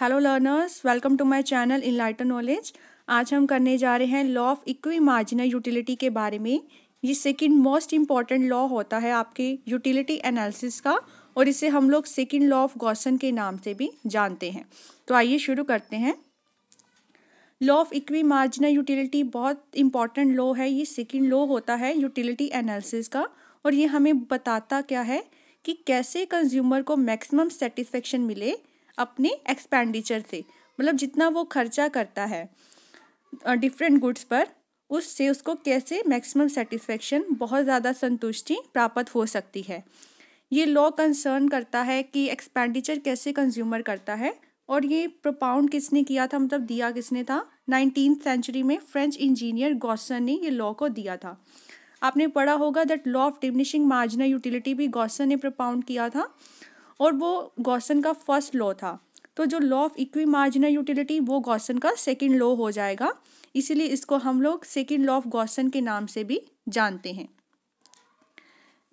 Hello learners welcome to my channel in lighter knowledge आज हम करने जा रहे हैं law of equi marginal utility के बारे में ये सेकंड मोस्ट इम्पॉर्टेंट लॉ होता है आपके यूटिलिटी एनालिसिस का और इसे हम लोग सेकंड लॉ ऑफ गौसन के नाम से भी जानते हैं तो आइए शुरू करते हैं law of equi marginal utility बहुत इंपॉर्टेंट लॉ है ये सेकेंड लॉ होता है यूटिलिटी एनालिसिस का और ये हमें बताता क्या है कि कैसे कंज्यूमर को मैक्सिमम सेटिस्फेक्शन मिले अपने एक्सपेंडिचर से मतलब जितना वो खर्चा करता है डिफरेंट गुड्स पर उससे उसको कैसे मैक्सिमम सेटिस्फेक्शन बहुत ज़्यादा संतुष्टि प्राप्त हो सकती है ये लॉ कंसर्न करता है कि एक्सपेंडिचर कैसे कंज्यूमर करता है और ये प्रोपाउंड किसने किया था मतलब दिया किसने था नाइनटीन सेंचुरी में फ्रेंच इंजीनियर गौसन ने ये लॉ को दिया था आपने पढ़ा होगा that law of diminishing marginal utility भी गौसन ने प्रोपाउंड किया था और वो गौसन का फर्स्ट लॉ था तो जो law of equi marginal utility वो गौसन का सेकेंड लॉ हो जाएगा इसीलिए इसको हम लोग सेकेंड लॉ ऑफ गौसन के नाम से भी जानते हैं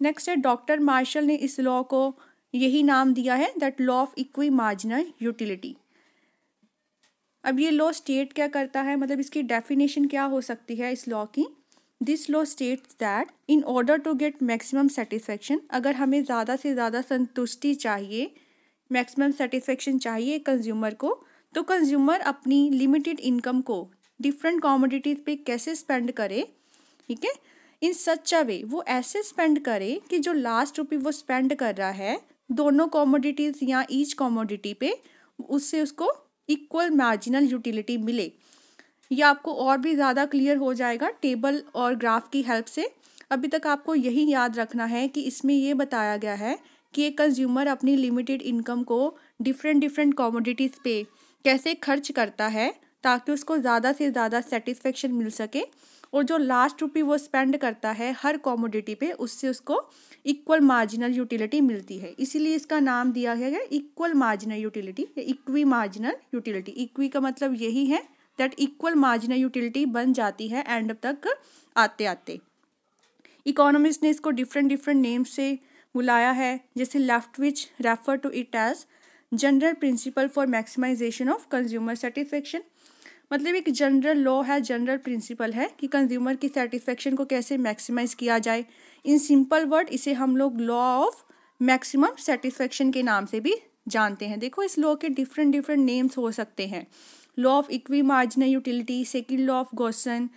नेक्स्ट है डॉक्टर मार्शल ने इस लॉ को यही नाम दिया है that law of equi marginal utility अब ये लॉ स्टेट क्या करता है मतलब इसकी डेफिनेशन क्या हो सकती है इस लॉ की this law state that in order to get maximum satisfaction अगर हमें ज़्यादा से ज़्यादा संतुष्टि चाहिए मैक्सिमम सेटिस्फेक्शन चाहिए कंज्यूमर को तो कंज्यूमर अपनी लिमिटेड इनकम को डिफरेंट कॉमोडिटीज़ पे कैसे स्पेंड करे ठीक है इन सच अ वे वो ऐसे स्पेंड करे कि जो लास्ट रुपये वो स्पेंड कर रहा है दोनों कॉमोडिटीज़ या ईच कॉमोडिटी पे उससे उसको इक्वल मार्जिनल यूटिलिटी मिले ये आपको और भी ज़्यादा क्लियर हो जाएगा टेबल और ग्राफ की हेल्प से अभी तक आपको यही याद रखना है कि इसमें ये बताया गया है कि एक कंज्यूमर अपनी लिमिटेड इनकम को डिफरेंट डिफरेंट कॉमोडिटीज़ पे कैसे खर्च करता है ताकि उसको ज़्यादा से ज़्यादा सेटिस्फेक्शन मिल सके और जो लास्ट रुपी वो स्पेंड करता है हर कॉमोडिटी पे उससे उसको इक्वल मार्जिनल यूटिलिटी मिलती है इसीलिए इसका नाम दिया गया है equal marginal utility equi marginal utility equi का मतलब यही है दैट इक्वल मार्जिनल यूटिलिटी बन जाती है एंड तक आते आते इकोनॉमिस्ट ने इसको डिफरेंट डिफरेंट नेम से बुलाया है जैसे Leftwich refer to it as general principle for maximization of consumer satisfaction मतलब एक जनरल लॉ है जनरल प्रिंसिपल है कि कंज्यूमर की सेटिस्फेक्शन को कैसे मैक्सिमाइज किया जाए इन सिंपल वर्ड इसे हम लोग लॉ ऑफ मैक्सिमम सेटिस्फेक्शन के नाम से भी जानते हैं देखो इस लॉ के डिफरेंट डिफरेंट नेम्स हो सकते हैं law of equi marginal utility second law of Gossen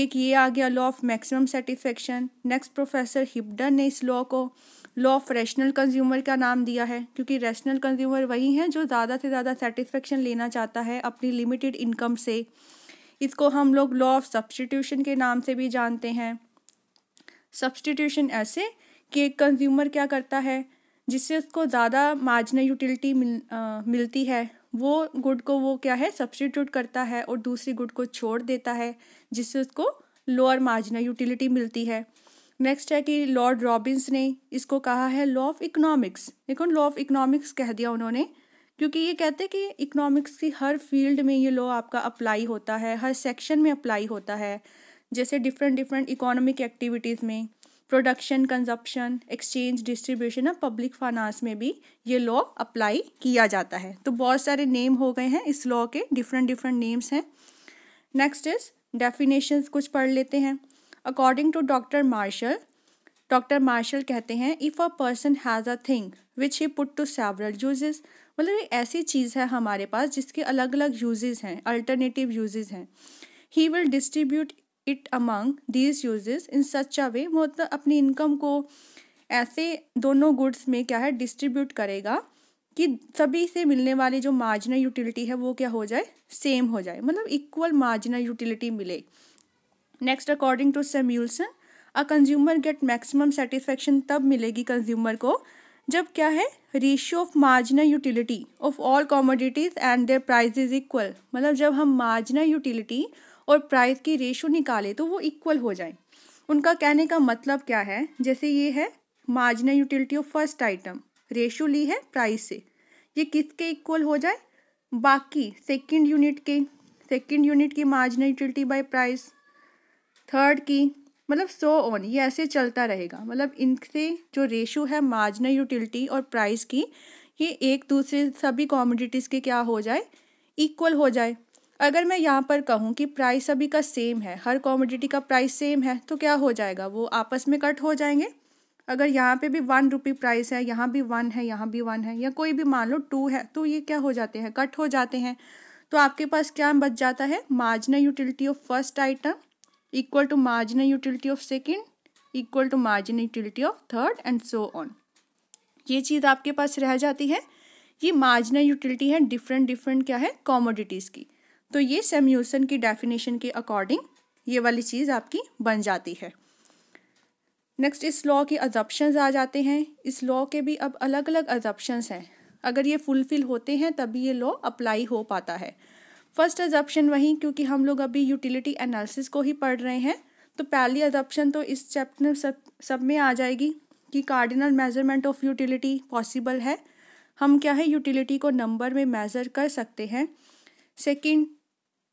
एक ये आ गया law of maximum satisfaction next professor Hibdon ने इस लॉ को लॉ ऑफ रैशनल कंज्यूमर का नाम दिया है क्योंकि रैशनल कंज्यूमर वही हैं जो ज़्यादा से ज़्यादा सेटिस्फेक्शन लेना चाहता है अपनी लिमिटेड इनकम से इसको हम लोग लॉ ऑफ सब्सटीट्यूशन के नाम से भी जानते हैं सब्सटीट्यूशन ऐसे कि एक कंज्यूमर क्या करता है जिससे उसको ज़्यादा मार्जिनल यूटिलिटी मिल आ, मिलती है वो गुड को वो क्या है सब्सटीट्यूट करता है और दूसरी गुड को छोड़ देता है जिससे उसको लोअर मार्जिनल यूटिलिटी मिलती है नेक्स्ट है कि लॉर्ड रॉबिन्स ने इसको कहा है लॉ ऑफ इकोनॉमिक्स देखो लॉ ऑफ इकोनॉमिक्स कह दिया उन्होंने क्योंकि ये कहते हैं कि इकोनॉमिक्स की हर फील्ड में ये लॉ आपका अप्लाई होता है हर सेक्शन में अप्लाई होता है जैसे डिफरेंट डिफरेंट इकोनॉमिक एक्टिविटीज़ में प्रोडक्शन कंजप्शन एक्सचेंज डिस्ट्रीब्यूशन और पब्लिक फाइनेंस में भी ये लॉ अप्लाई किया जाता है तो बहुत सारे नेम हो गए हैं इस लॉ के डिफरेंट डिफरेंट नेम्स हैं नेक्स्ट इज डेफिनेशंस कुछ पढ़ लेते हैं according to doctor Marshall doctor Marshall कहते हैं if a person has a thing which he put to several uses मतलब एक ऐसी चीज़ है हमारे पास जिसके अलग अलग यूजेज़ हैं अल्टरनेटिव यूजेज़ हैं he will distribute it among these uses in such a way वो मतलब अपनी इनकम को ऐसे दोनों गुड्स में क्या है डिस्ट्रीब्यूट करेगा कि सभी से मिलने वाली जो मार्जिनल यूटिलिटी है वो क्या हो जाए सेम हो जाए मतलब इक्वल मार्जिनल यूटिलिटी मिले next according to Samuelson a consumer get maximum satisfaction तब मिलेगी कंज्यूमर को जब क्या है ratio of marginal utility of all commodities and their price is equal मतलब जब हम मार्जिनल यूटिलिटी और प्राइस की रेशो निकाले तो वो इक्वल हो जाए उनका कहने का मतलब क्या है जैसे ये है marginal utility of first item ratio ली है प्राइस से ये किसके इक्वल हो जाए बाकी सेकंड यूनिट के सेकंड यूनिट की marginal utility by price third की मतलब सो ऑन ये ऐसे चलता रहेगा मतलब इनसे जो रेशो है मार्जिनल यूटिलिटी और प्राइस की ये एक दूसरे सभी कॉमोडिटीज़ के क्या हो जाए इक्वल हो जाए अगर मैं यहाँ पर कहूँ कि प्राइस अभी का सेम है हर कॉमोडिटी का प्राइस सेम है तो क्या हो जाएगा वो आपस में कट हो जाएंगे अगर यहाँ पे भी वन रुपी प्राइस है यहाँ भी वन है यहाँ भी वन है या कोई भी मान लो टू है तो ये क्या हो जाते हैं कट हो जाते हैं तो आपके पास क्या बच जाता है marginal utility of first item equal to marginal utility of second equal to marginal utility of third and so on ये चीज़ आपके पास रह जाती है ये मार्जिनल यूटिलिटी है डिफरेंट डिफरेंट क्या है कॉमोडिटीज़ की तो ये सेम्यूलसन की डेफिनेशन के अकॉर्डिंग ये वाली चीज़ आपकी बन जाती है नेक्स्ट इस लॉ के अजप्शन आ जाते हैं इस लॉ के भी अब अलग अलग अजप्शन हैं अगर ये फुलफिल होते हैं तभी ये लॉ अप्लाई हो पाता है फर्स्ट अजप्शन वहीं क्योंकि हम लोग अभी यूटिलिटी एनालिसिस को ही पढ़ रहे हैं तो पहली अजप्शन तो इस चैप्टर सब सब में आ जाएगी कि cardinal measurement of utility possible है हम क्या है यूटिलिटी को नंबर में मेज़र कर सकते हैं सेकेंड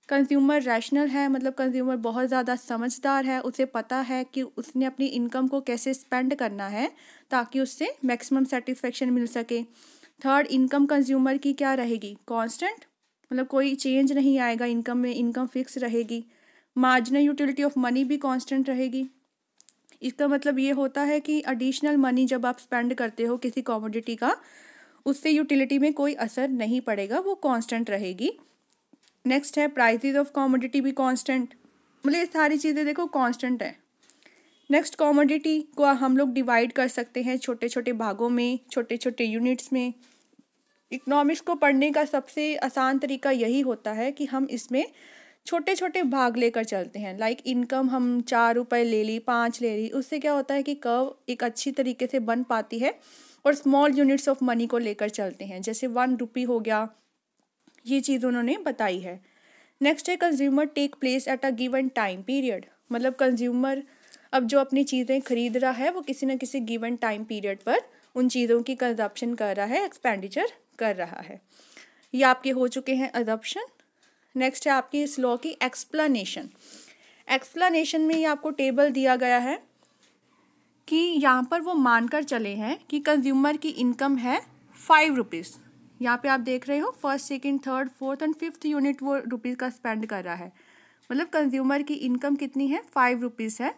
कंज्यूमर रैशनल है मतलब कंज्यूमर बहुत ज़्यादा समझदार है उसे पता है कि उसने अपनी इनकम को कैसे स्पेंड करना है ताकि उससे मैक्सिमम सेटिस्फेक्शन मिल सके थर्ड इनकम कंज्यूमर की क्या रहेगी कांस्टेंट मतलब कोई चेंज नहीं आएगा इनकम में इनकम फिक्स रहेगी मार्जिनल यूटिलिटी ऑफ मनी भी कांस्टेंट रहेगी इसका मतलब ये होता है कि एडिशनल मनी जब आप स्पेंड करते हो किसी कॉमोडिटी का उससे यूटिलिटी में कोई असर नहीं पड़ेगा वो कांस्टेंट रहेगी नेक्स्ट है प्राइजेज ऑफ कॉमोडिटी भी कांस्टेंट मतलब ये सारी चीज़ें देखो कांस्टेंट है नेक्स्ट कॉमोडिटी को हम लोग डिवाइड कर सकते हैं छोटे छोटे भागों में छोटे छोटे यूनिट्स में इकोनॉमिक्स को पढ़ने का सबसे आसान तरीका यही होता है कि हम इसमें छोटे छोटे भाग लेकर चलते हैं लाइक like इनकम हम चार रुपए ले ली पाँच ले ली उससे क्या होता है कि कर्व एक अच्छी तरीके से बन पाती है और स्मॉल यूनिट्स ऑफ मनी को लेकर चलते हैं जैसे वन रुपी हो गया ये चीज़ उन्होंने बताई है नेक्स्ट है consumer take place at a given time period मतलब कंज्यूमर अब जो अपनी चीज़ें खरीद रहा है वो किसी ना किसी गिवन टाइम पीरियड पर उन चीज़ों की कंजप्शन कर रहा है एक्सपेंडिचर कर रहा है ये आपके हो चुके हैं अडप्शन नेक्स्ट है आपकी इस लॉ की एक्सप्लानीशन एक्सप्लानेशन में ये आपको टेबल दिया गया है कि यहाँ पर वो मानकर चले हैं कि कंज्यूमर की इनकम है फाइव रुपीज़ यहाँ पे आप देख रहे हो first second third fourth and fifth unit वो रुपीज़ का स्पेंड कर रहा है मतलब कंज्यूमर की इनकम कितनी है फाइव रुपीज़ है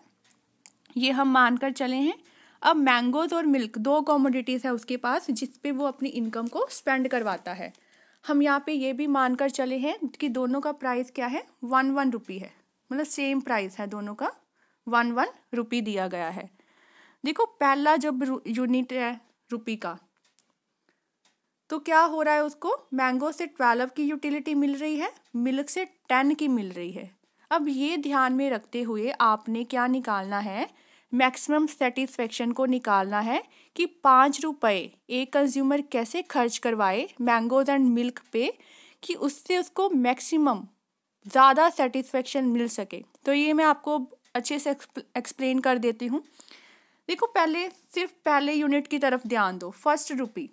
ये हम मान कर चले हैं अब मैंगोज और मिल्क दो कॉमोडिटीज़ है उसके पास जिस पे वो अपनी इनकम को स्पेंड करवाता है हम यहाँ पे ये भी मान कर चले हैं कि दोनों का प्राइस क्या है वन वन रुपी है मतलब सेम प्राइस है दोनों का वन वन रुपी दिया गया है देखो पहला जब यूनिट है रुपी का तो क्या हो रहा है उसको मैंगो से ट्वेल्व की यूटिलिटी मिल रही है मिल्क से टेन की मिल रही है अब ये ध्यान में रखते हुए आपने क्या निकालना है मैक्सिमम सेटिस्फेक्शन को निकालना है कि पाँच रुपये एक कंज्यूमर कैसे खर्च करवाए मैंगोज एंड मिल्क पे कि उससे उसको मैक्सिमम ज़्यादा सेटिस्फेक्शन मिल सके तो ये मैं आपको अच्छे से एक्सप्लेन कर देती हूँ देखो पहले सिर्फ पहले यूनिट की तरफ ध्यान दो फर्स्ट रुपी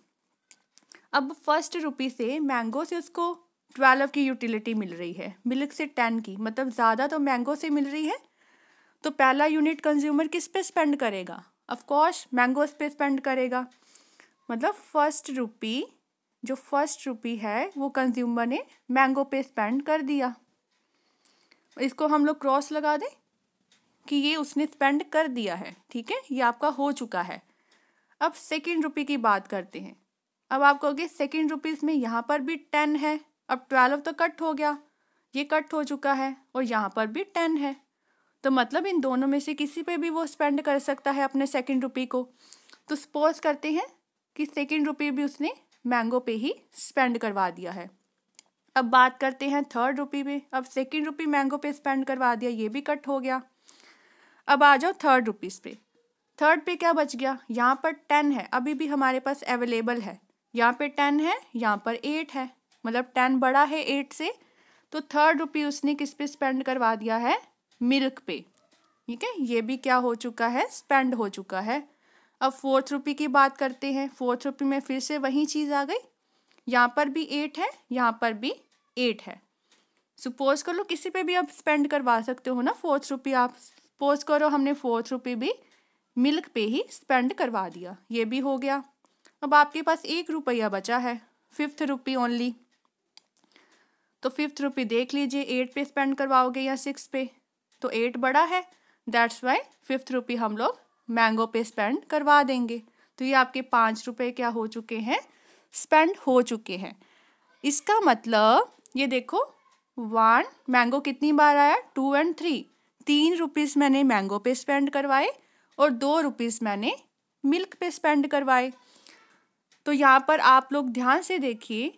अब फर्स्ट रुपी से मैंगो से उसको ट्वेल्व की यूटिलिटी मिल रही है मिल्क से टेन की मतलब ज़्यादा तो मैंगो से मिल रही है तो पहला यूनिट कंज्यूमर किस पे स्पेंड करेगा ऑफकोर्स मैंगोज़ पे स्पेंड करेगा मतलब फर्स्ट रुपी जो फर्स्ट रुपी है वो कंज्यूमर ने मैंगो पे स्पेंड कर दिया इसको हम लोग क्रॉस लगा दें कि ये उसने स्पेंड कर दिया है ठीक है ये आपका हो चुका है अब सेकेंड रुपी की बात करते हैं अब आप कहोगे सेकेंड रुपीज़ में यहाँ पर भी टेन है अब ट्वेल्व तो कट हो गया ये कट हो चुका है और यहाँ पर भी टेन है तो मतलब इन दोनों में से किसी पे भी वो स्पेंड कर सकता है अपने सेकेंड रुपी को तो सपोज करते हैं कि सेकेंड रुपी भी उसने मैंगो पे ही स्पेंड करवा दिया है अब बात करते हैं थर्ड रुपी पे अब सेकेंड रुपी मैंगो पे स्पेंड करवा दिया ये भी कट हो गया अब आ जाओ थर्ड रुपीज़ पे थर्ड पे क्या बच गया यहाँ पर टेन है अभी भी हमारे पास अवेलेबल है यहाँ पे टेन है यहाँ पर एट है मतलब टेन बड़ा है एट से तो थर्ड रुपी उसने किस पे स्पेंड करवा दिया है मिल्क पे ठीक है ये भी क्या हो चुका है स्पेंड हो चुका है अब फोर्थ रुपी की बात करते हैं फोर्थ रुपी में फिर से वही चीज़ आ गई यहाँ पर भी एट है यहाँ पर भी एट है सपोज कर लो किसी पे भी आप स्पेंड करवा सकते हो ना फोर्थ रुपी आप सपोज करो हमने फोर्थ रुपी भी मिल्क पे ही स्पेंड करवा दिया ये भी हो गया अब आपके पास एक रुपया बचा है फिफ्थ रुपी ओनली तो फिफ्थ रुपी देख लीजिए एट पे स्पेंड करवाओगे या सिक्स पे तो एट बड़ा है दैट्स वाई फिफ्थ रुपी हम लोग मैंगो पे स्पेंड करवा देंगे तो ये आपके पाँच रुपये क्या हो चुके हैं स्पेंड हो चुके हैं इसका मतलब ये देखो वन मैंगो कितनी बार आया टू एंड थ्री तीन रुपीज़ मैंने मैंगो पे स्पेंड करवाए और दो रुपीज़ मैंने मिल्क पे स्पेंड करवाए तो यहाँ पर आप लोग ध्यान से देखिए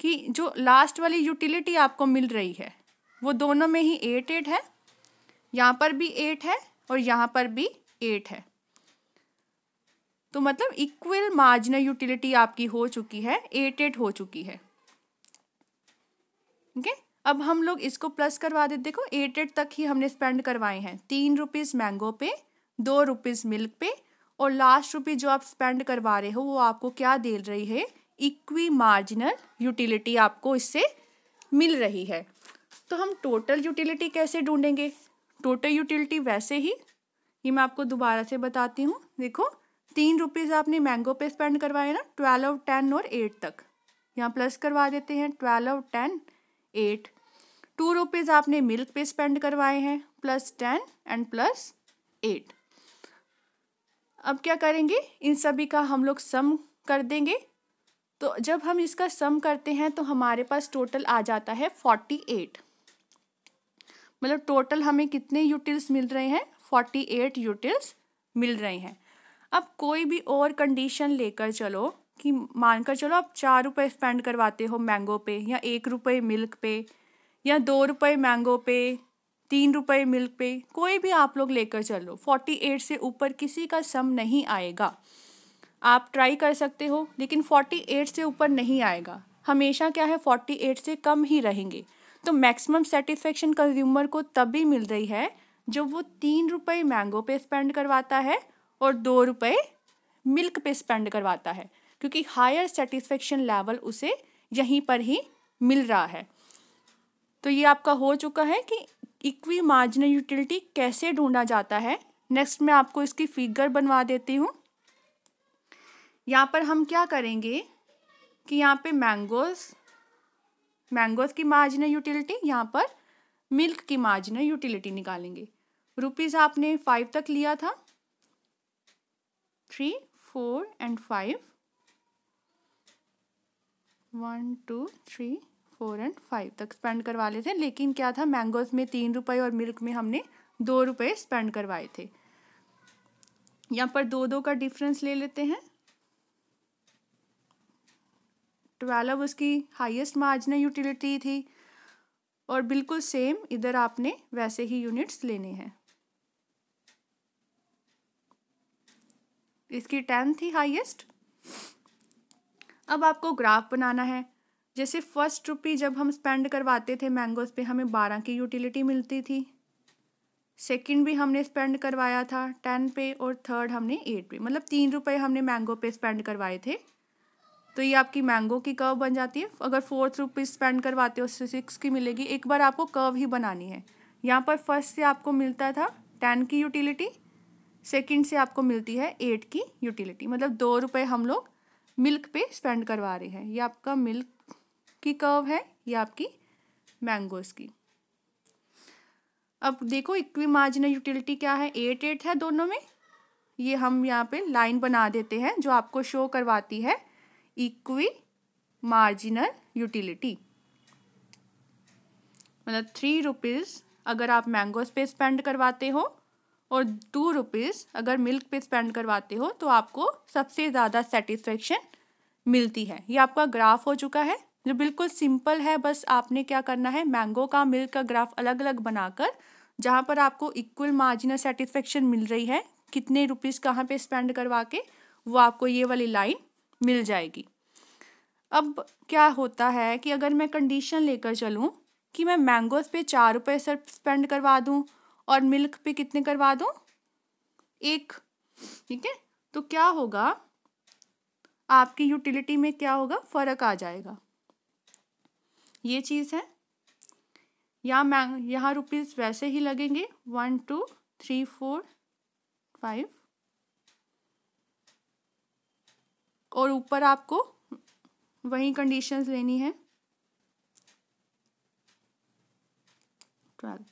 कि जो लास्ट वाली यूटिलिटी आपको मिल रही है वो दोनों में ही एट एट है यहाँ पर भी एट है और यहाँ पर भी एट है तो मतलब इक्वल मार्जिनल यूटिलिटी आपकी हो चुकी है एट एट हो चुकी है ओके okay? अब हम लोग इसको प्लस करवा देते देखो एट एट तक ही हमने स्पेंड करवाए हैं तीन रुपीज़ मैंगो पे दो रुपीज़ मिल्क पे और लास्ट रुपये जो आप स्पेंड करवा रहे हो वो आपको क्या दे रही है इक्वी मार्जिनल यूटिलिटी आपको इससे मिल रही है तो हम टोटल यूटिलिटी कैसे ढूंढेंगे टोटल यूटिलिटी वैसे ही ये मैं आपको दोबारा से बताती हूँ देखो तीन रुपीज़ आपने मैंगो पे स्पेंड करवाए ना ट्वेल्व टेन और एट तक यहाँ प्लस करवा देते हैं twelve ten eight two rupees आपने मिल्क पे स्पेंड करवाए हैं plus ten and plus eight अब क्या करेंगे इन सभी का हम लोग सम कर देंगे तो जब हम इसका सम करते हैं तो हमारे पास टोटल आ जाता है फोर्टी एट मतलब टोटल हमें कितने यूटिल्स मिल रहे हैं फोर्टी एट यूटिल्स मिल रहे हैं अब कोई भी और कंडीशन लेकर चलो कि मानकर चलो आप चार रुपये स्पेंड करवाते हो मैंगो पे या एक रुपये मिल्क पे या दो रुपये मैंगो पे तीन रुपये मिल्क पे कोई भी आप लोग लेकर चलो फोर्टी एट से ऊपर किसी का सम नहीं आएगा आप ट्राई कर सकते हो लेकिन फोर्टी एट से ऊपर नहीं आएगा हमेशा क्या है फोर्टी एट से कम ही रहेंगे तो मैक्सिमम सेटिस्फेक्शन कंज्यूमर को तभी मिल रही है जब वो तीन रुपये मैंगो पे स्पेंड करवाता है और दो रुपये मिल्क पे स्पेंड करवाता है क्योंकि हायर सेटिस्फेक्शन लेवल उसे यहीं पर ही मिल रहा है तो ये आपका हो चुका है कि इक्वी मार्जिनल यूटिलिटी कैसे ढूंढा जाता है नेक्स्ट मैं आपको इसकी फिगर बनवा देती हूँ यहाँ पर हम क्या करेंगे कि यहाँ पे मैंगोज मैंगोज की मार्जिनल यूटिलिटी यहाँ पर मिल्क की मार्जिनल यूटिलिटी निकालेंगे रुपीज़ आपने फाइव तक लिया था three four and five one two three four and five तक स्पेंड करवा लेते हैं लेकिन क्या था मैंगोज में तीन रुपए और मिल्क में हमने दो रुपए स्पेंड करवाए थे यहाँ पर दो दो का डिफरेंस ले लेते हैं ट्वेल्व उसकी हाईएस्ट मार्जिनल यूटिलिटी थी और बिल्कुल सेम इधर आपने वैसे ही यूनिट्स लेने हैं इसकी टेन थी हाईएस्ट अब आपको ग्राफ बनाना है जैसे फर्स्ट रुपी जब हम स्पेंड करवाते थे मैंगोज़ पे हमें बारह की यूटिलिटी मिलती थी सेकंड भी हमने स्पेंड करवाया था टेन पे और थर्ड हमने एट पे मतलब तीन रुपये हमने मैंगो पे स्पेंड करवाए थे तो ये आपकी मैंगो की कर्व बन जाती है अगर फोर्थ रुपीज स्पेंड करवाते हो उससे सिक्स की मिलेगी एक बार आपको कर्व ही बनानी है यहाँ पर फर्स्ट से आपको मिलता था टेन की यूटिलिटी सेकंड से आपको मिलती है एट की यूटिलिटी मतलब दो रुपये हम लोग मिल्क पे स्पेंड करवा रहे हैं ये आपका मिल्क की कर्व है या आपकी मैंगोज की अब देखो इक्वी मार्जिनल यूटिलिटी क्या है एट एट है दोनों में ये हम यहाँ पे लाइन बना देते हैं जो आपको शो करवाती है इक्वी मार्जिनल यूटिलिटी मतलब थ्री रुपीज़ अगर आप मैंगोज पे स्पेंड करवाते हो और टू रुपीज़ अगर मिल्क पे स्पेंड करवाते हो तो आपको सबसे ज़्यादा सेटिस्फेक्शन मिलती है ये आपका ग्राफ हो चुका है जो बिल्कुल सिंपल है बस आपने क्या करना है मैंगो का मिल्क का ग्राफ अलग अलग बनाकर जहाँ पर आपको इक्वल मार्जिनल सेटिस्फेक्शन मिल रही है कितने रुपीज़ कहाँ पे स्पेंड करवा के वो आपको ये वाली लाइन मिल जाएगी अब क्या होता है कि अगर मैं कंडीशन लेकर चलूँ कि मैं मैंगोज पे चार रुपये सिर्फ स्पेंड करवा दूँ और मिल्क पे कितने करवा दूँ एक ठीक है तो क्या होगा आपकी यूटिलिटी में क्या होगा फ़र्क आ जाएगा ये चीज़ है यहाँ मैंग यहाँ रुपीज़ वैसे ही लगेंगे one two three four five और ऊपर आपको वही कंडीशंस लेनी है ट्वेल्व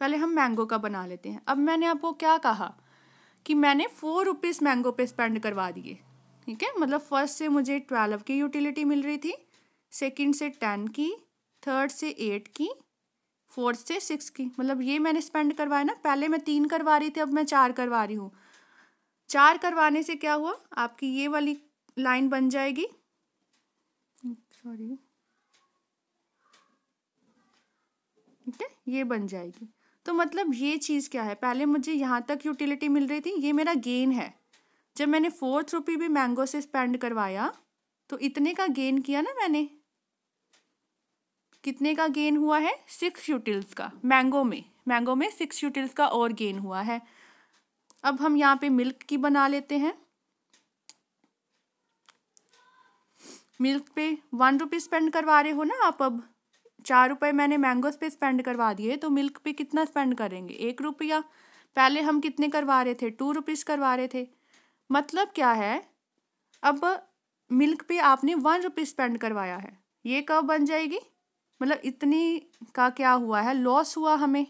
पहले हम मैंगो का बना लेते हैं अब मैंने आपको क्या कहा कि मैंने फोर रुपीज़ मैंगो पे स्पेंड करवा दिए ठीक है मतलब फर्स्ट से मुझे ट्वेल्व की यूटिलिटी मिल रही थी सेकंड से टेन की थर्ड से एट की फोर्थ से सिक्स की मतलब ये मैंने स्पेंड करवाया ना पहले मैं तीन करवा रही थी अब मैं चार करवा रही हूँ चार करवाने से क्या हुआ आपकी ये वाली लाइन बन जाएगी सॉरी ठीक है ये बन जाएगी तो मतलब ये चीज़ क्या है पहले मुझे यहाँ तक यूटिलिटी मिल रही थी ये मेरा गेन है जब मैंने फोर्थ रुपी भी मैंगो से स्पेंड करवाया तो इतने का गेन किया ना मैंने कितने का गेन हुआ है सिक्स यूटिल्स का मैंगो में मैंगो में सिक्स यूटिल्स का और गेन हुआ है अब हम यहाँ पे मिल्क की बना लेते हैं मिल्क पे वन रुपीज़ स्पेंड करवा रहे हो ना आप अब चार रुपये मैंने मैंगोस पे स्पेंड करवा दिए तो मिल्क पे कितना स्पेंड करेंगे एक रुपया पहले हम कितने करवा रहे थे टू रुपीज़ करवा रहे थे मतलब क्या है अब मिल्क पे आपने वन रुपीज़ स्पेंड करवाया है ये कब बन जाएगी मतलब इतनी का क्या हुआ है लॉस हुआ हमें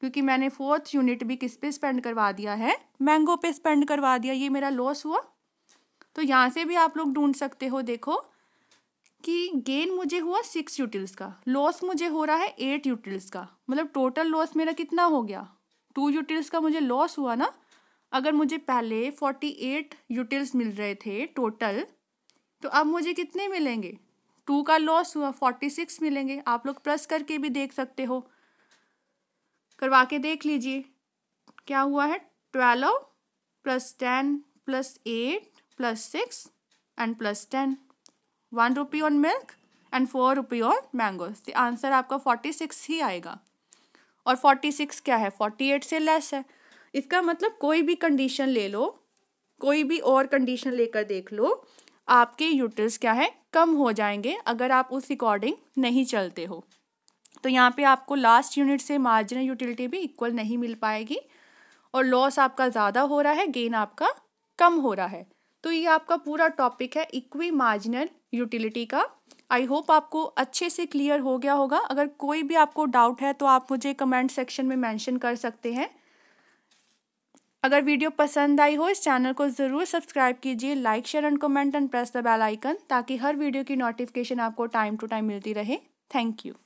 क्योंकि मैंने फोर्थ यूनिट भी किस पे स्पेंड करवा दिया है मैंगो पे स्पेंड करवा दिया ये मेरा लॉस हुआ तो यहाँ से भी आप लोग ढूंढ सकते हो देखो कि गेन मुझे हुआ सिक्स यूटिल्स का लॉस मुझे हो रहा है एट यूटिल्स का मतलब टोटल लॉस मेरा कितना हो गया टू यूटिल्स का मुझे लॉस हुआ ना अगर मुझे पहले फोर्टी एट यूटिल्स मिल रहे थे टोटल तो अब मुझे कितने मिलेंगे टू का लॉस हुआ फोर्टी सिक्स मिलेंगे आप लोग प्लस करके भी देख सकते हो करवा के देख लीजिए क्या हुआ है twelve plus ten plus eight plus six and plus ten one rupee on milk and four rupee on mangoes तो आंसर आपका फोर्टी सिक्स ही आएगा और फोर्टी सिक्स क्या है फोर्टी एट से लेस है इसका मतलब कोई भी कंडीशन ले लो कोई भी और कंडीशन लेकर देख लो आपके यूटर्स क्या है कम हो जाएंगे अगर आप उस अकॉर्डिंग नहीं चलते हो तो यहाँ पे आपको लास्ट यूनिट से मार्जिनल यूटिलिटी भी इक्वल नहीं मिल पाएगी और लॉस आपका ज़्यादा हो रहा है गेन आपका कम हो रहा है तो ये आपका पूरा टॉपिक है इक्वी मार्जिनल यूटिलिटी का आई होप आपको अच्छे से क्लियर हो गया होगा अगर कोई भी आपको डाउट है तो आप मुझे कमेंट सेक्शन में मैंशन कर सकते हैं अगर वीडियो पसंद आई हो इस चैनल को ज़रूर सब्सक्राइब कीजिए like share and comment and press the bell icon ताकि हर वीडियो की नोटिफिकेशन आपको टाइम टू टाइम मिलती रहे थैंक यू